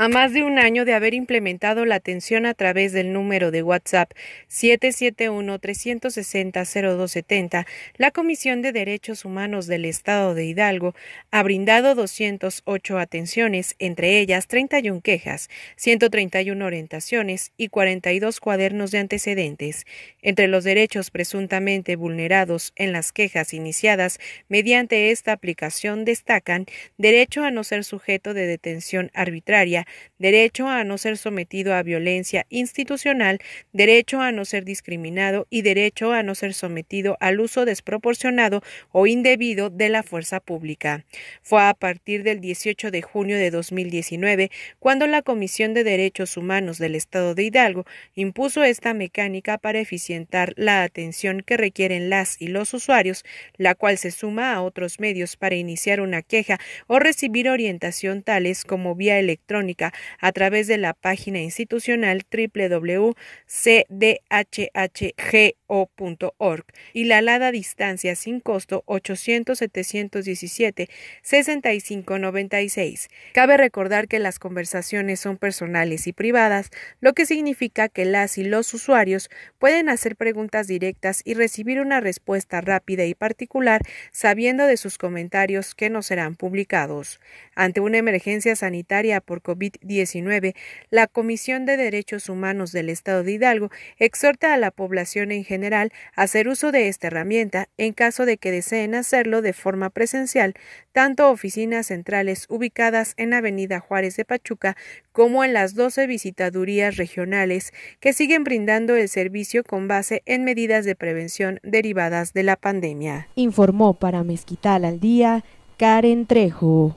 A más de un año de haber implementado la atención a través del número de WhatsApp 771-360-0270, la Comisión de Derechos Humanos del Estado de Hidalgo ha brindado 208 atenciones, entre ellas 31 quejas, 131 orientaciones y 42 cuadernos de antecedentes. Entre los derechos presuntamente vulnerados en las quejas iniciadas mediante esta aplicación destacan derecho a no ser sujeto de detención arbitraria, derecho a no ser sometido a violencia institucional, derecho a no ser discriminado y derecho a no ser sometido al uso desproporcionado o indebido de la fuerza pública. Fue a partir del 18 de junio de 2019 cuando la Comisión de Derechos Humanos del Estado de Hidalgo impuso esta mecánica para eficientar la atención que requieren las y los usuarios, la cual se suma a otros medios para iniciar una queja o recibir orientación tales como vía electrónica a través de la página institucional www.cdhhgo.org y la alada distancia sin costo 800-717-6596. Cabe recordar que las conversaciones son personales y privadas, lo que significa que las y los usuarios pueden hacer preguntas directas y recibir una respuesta rápida y particular sabiendo de sus comentarios que no serán publicados. Ante una emergencia sanitaria por COVID 19 la Comisión de Derechos Humanos del Estado de Hidalgo exhorta a la población en general a hacer uso de esta herramienta en caso de que deseen hacerlo de forma presencial, tanto oficinas centrales ubicadas en Avenida Juárez de Pachuca como en las 12 visitadurías regionales que siguen brindando el servicio con base en medidas de prevención derivadas de la pandemia. Informó para Mezquital al día Karen Trejo.